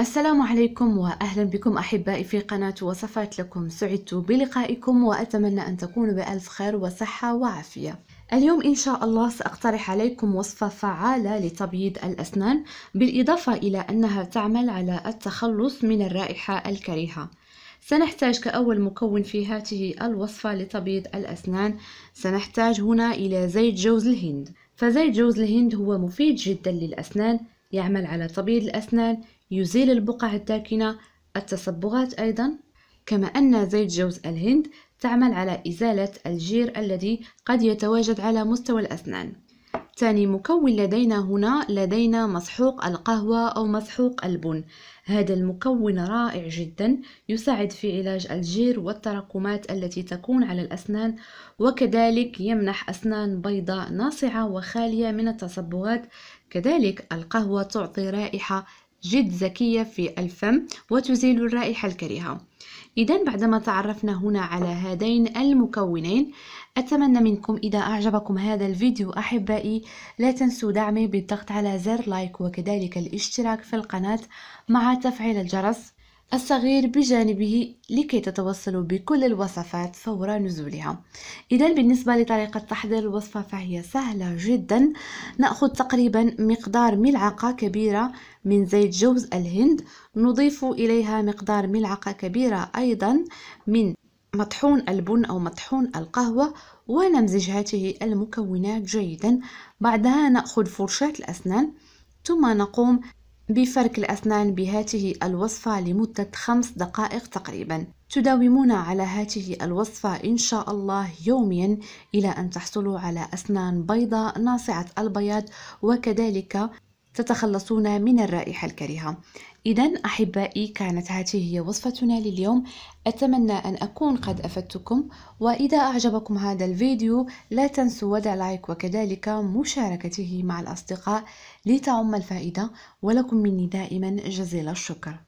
السلام عليكم وأهلا بكم أحبائي في قناة وصفات لكم سعدت بلقائكم وأتمنى أن تكونوا بألف خير وصحة وعافية اليوم إن شاء الله سأقترح عليكم وصفة فعالة لتبييض الأسنان بالإضافة إلى أنها تعمل على التخلص من الرائحة الكريهة سنحتاج كأول مكون في هذه الوصفة لتبييض الأسنان سنحتاج هنا إلى زيت جوز الهند فزيت جوز الهند هو مفيد جدا للأسنان يعمل على تبييض الأسنان يزيل البقع الداكنة التصبغات أيضا كما أن زيت جوز الهند تعمل على إزالة الجير الذي قد يتواجد على مستوى الأسنان ثاني مكون لدينا هنا لدينا مسحوق القهوة أو مسحوق البن هذا المكون رائع جدا يساعد في علاج الجير والتراكمات التي تكون على الأسنان وكذلك يمنح أسنان بيضاء ناصعة وخالية من التصبغات كذلك القهوة تعطي رائحة جد ذكية في الفم وتزيل الرائحة الكريهة إذا بعدما تعرفنا هنا على هذين المكونين أتمنى منكم إذا أعجبكم هذا الفيديو أحبائي لا تنسوا دعمي بالضغط على زر لايك وكذلك الاشتراك في القناة مع تفعيل الجرس الصغير بجانبه لكي تتوصلوا بكل الوصفات فور نزولها إذا بالنسبة لطريقة تحضير الوصفة فهي سهلة جدا نأخذ تقريبا مقدار ملعقة كبيرة من زيت جوز الهند نضيف إليها مقدار ملعقة كبيرة أيضا من مطحون البن أو مطحون القهوة ونمزج هذه المكونات جيدا بعدها نأخذ فرشاة الأسنان ثم نقوم بفرك الأسنان بهاته الوصفة لمدة خمس دقائق تقريبا تداومون على هاته الوصفة إن شاء الله يوميا إلى أن تحصلوا على أسنان بيضاء ناصعة البياض وكذلك تتخلصون من الرائحة الكريهة إذا أحبائي كانت هذه هي وصفتنا لليوم أتمنى أن أكون قد أفدتكم وإذا أعجبكم هذا الفيديو لا تنسوا وضع لايك وكذلك مشاركته مع الأصدقاء لتعم الفائدة ولكم مني دائما جزيل الشكر